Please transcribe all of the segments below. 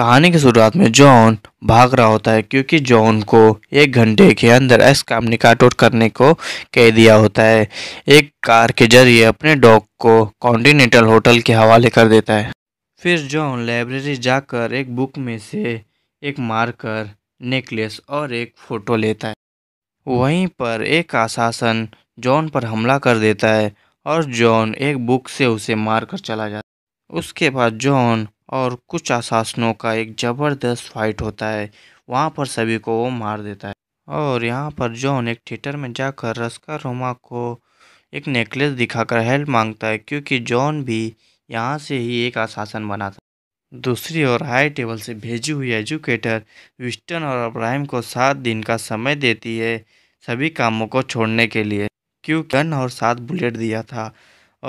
कहानी की शुरुआत में जॉन भाग रहा होता है क्योंकि जॉन को एक घंटे के अंदर एस काम निकाटोट करने को कह दिया होता है एक कार के जरिए अपने डॉग को कॉन्टिनेंटल होटल के हवाले कर देता है फिर जॉन लाइब्रेरी जाकर एक बुक में से एक मार्कर नेकलेस और एक फ़ोटो लेता है वहीं पर एक आशासन जॉन पर हमला कर देता है और जॉन एक बुक से उसे मारकर चला जाता है उसके बाद जॉन और कुछ आशासनों का एक ज़बरदस्त फाइट होता है वहाँ पर सभी को वो मार देता है और यहाँ पर जॉन एक थिएटर में जाकर रस्का रोमा को एक नेकलेस दिखाकर हेल्प मांगता है क्योंकि जॉन भी यहाँ से ही एक आशासन बना था दूसरी ओर हाई टेबल से भेजी हुई एजुकेटर विस्टन और अब्राहिम को सात दिन का समय देती है सभी कामों को छोड़ने के लिए क्यों गन और सात बुलेट दिया था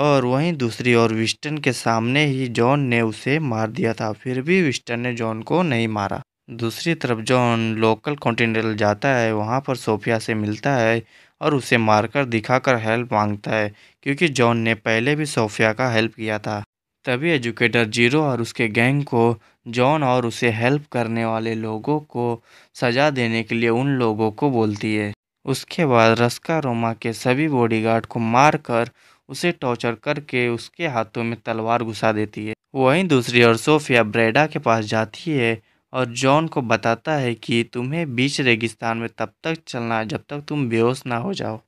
और वहीं दूसरी ओर विस्टन के सामने ही जॉन ने उसे मार दिया था फिर भी विस्टन ने जॉन को नहीं मारा दूसरी तरफ जॉन लोकल कॉन्टिनेंटल जाता है वहाँ पर सोफिया से मिलता है और उसे मारकर दिखाकर हेल्प मांगता है क्योंकि जॉन ने पहले भी सोफिया का हेल्प किया था तभी एजुकेटर जीरो और उसके गैंग को जॉन और उसे हेल्प करने वाले लोगों को सजा देने के लिए उन लोगों को बोलती है उसके बाद रस्का रोमा के सभी बॉडीगार्ड को मारकर उसे टॉर्चर करके उसके हाथों में तलवार घुसा देती है वहीं दूसरी ओर सोफिया ब्रेडा के पास जाती है और जॉन को बताता है कि तुम्हें बीच रेगिस्तान में तब तक चलना है जब तक तुम बेहोश ना हो जाओ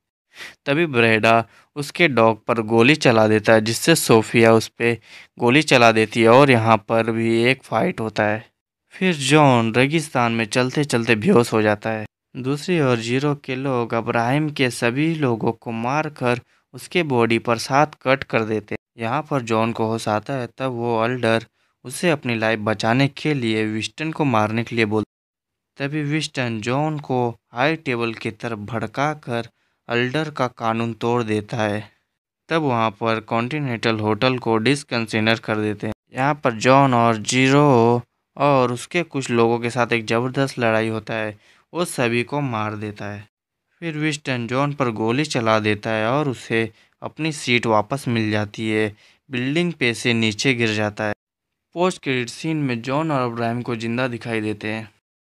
तभी ब्रेडा उसके डॉग पर गोली चला देता है जिससे सोफिया उस पर गोली चला देती है और यहाँ पर भी एक फाइट होता है फिर जॉन रेगिस्तान में चलते चलते बेहोश हो जाता है दूसरी ओर जीरो के लोग अब्राहिम के सभी लोगों को मारकर उसके बॉडी पर सात कट कर देते यहाँ पर जॉन को होश आता है तब वो अल्डर उसे अपनी लाइफ बचाने के लिए विस्टन को मारने के लिए बोलते तभी विस्टन जॉन को हाई टेबल की तरफ भड़का कर अल्डर का कानून तोड़ देता है तब वहाँ पर कॉन्टिनेंटल होटल को डिसकंसिडर कर देते हैं यहाँ पर जॉन और जीरो और उसके कुछ लोगों के साथ एक ज़बरदस्त लड़ाई होता है वो सभी को मार देता है फिर विस्टन जॉन पर गोली चला देता है और उसे अपनी सीट वापस मिल जाती है बिल्डिंग पे से नीचे गिर जाता है पोस्ट क्रेडिट सीन में जॉन और अब्राहम को जिंदा दिखाई देते हैं